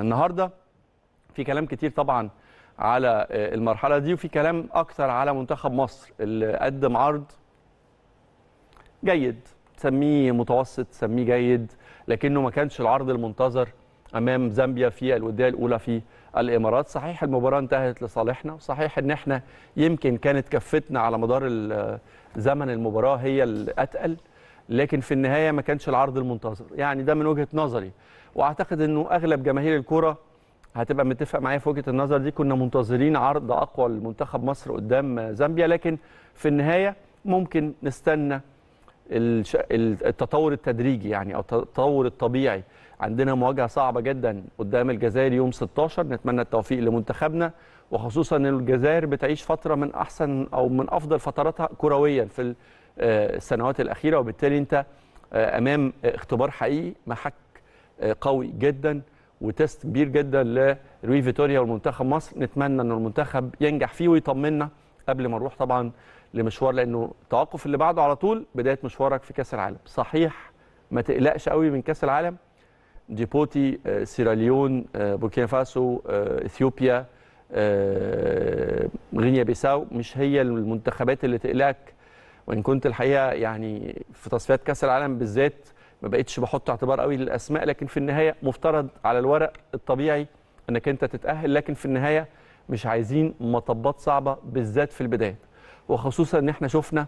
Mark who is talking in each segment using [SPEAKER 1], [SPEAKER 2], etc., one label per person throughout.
[SPEAKER 1] النهارده في كلام كتير طبعا على آه، المرحله دي وفي كلام اكتر على منتخب مصر اللي قدم عرض جيد تسميه متوسط تسميه جيد لكنه ما كانش العرض المنتظر امام زامبيا في الوديه الاولى في الامارات صحيح المباراه انتهت لصالحنا وصحيح ان احنا يمكن كانت كفتنا على مدار آه، زمن المباراه هي الاتقل لكن في النهايه ما كانش العرض المنتظر يعني ده من وجهه نظري واعتقد انه اغلب جماهير الكرة هتبقى متفق معايا في وجهه النظر دي كنا منتظرين عرض اقوى لمنتخب مصر قدام زامبيا لكن في النهايه ممكن نستنى التطور التدريجي يعني او التطور الطبيعي عندنا مواجهه صعبه جدا قدام الجزائر يوم 16 نتمنى التوفيق لمنتخبنا وخصوصا ان الجزائر بتعيش فتره من احسن او من افضل فتراتها كرويا في آه، السنوات الاخيره وبالتالي انت آه، امام آه، اختبار حقيقي محك قوي جدا وتست كبير جدا لروي فيتوريا والمنتخب مصر نتمنى ان المنتخب ينجح فيه ويطمنا قبل ما نروح طبعا لمشوار لانه التوقف اللي بعده على طول بدايه مشوارك في كاس العالم صحيح ما تقلقش قوي من كاس العالم جيبوتي سيراليون بوركينا فاسو اثيوبيا غينيا بيساو مش هي المنتخبات اللي تقلقك وان كنت الحقيقه يعني في تصفيات كاس العالم بالذات ما بقتش بحط اعتبار قوي للاسماء لكن في النهايه مفترض على الورق الطبيعي انك انت تتاهل لكن في النهايه مش عايزين مطبات صعبه بالذات في البدايه وخصوصا ان احنا شفنا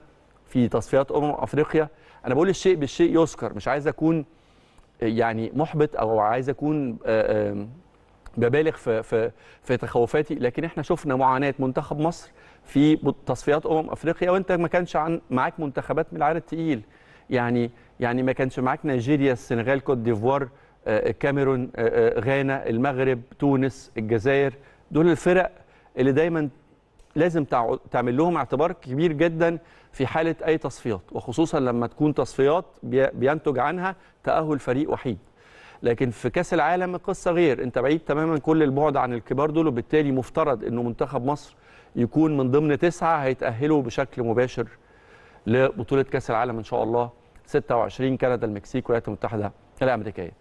[SPEAKER 1] في تصفيات امم افريقيا انا بقول الشيء بالشيء يذكر مش عايز اكون يعني محبط او عايز اكون آه، ببالغ في في في تخوفاتي لكن احنا شفنا معاناه منتخب مصر في تصفيات امم افريقيا وانت ما كانش عن معاك منتخبات من العيار الثقيل يعني يعني ما كانش معاك نيجيريا السنغال كوت ديفوار الكاميرون آه، آه، آه، غانا المغرب تونس الجزائر دول الفرق اللي دايما لازم تعمل لهم اعتبار كبير جدا في حاله اي تصفيات وخصوصا لما تكون تصفيات بينتج عنها تاهل فريق وحيد لكن في كاس العالم القصه غير انت بعيد تماما كل البعد عن الكبار دول وبالتالي مفترض انه منتخب مصر يكون من ضمن تسعه هيتاهلوا بشكل مباشر لبطوله كاس العالم ان شاء الله 26 كندا المكسيك والولايات المتحده الامريكيه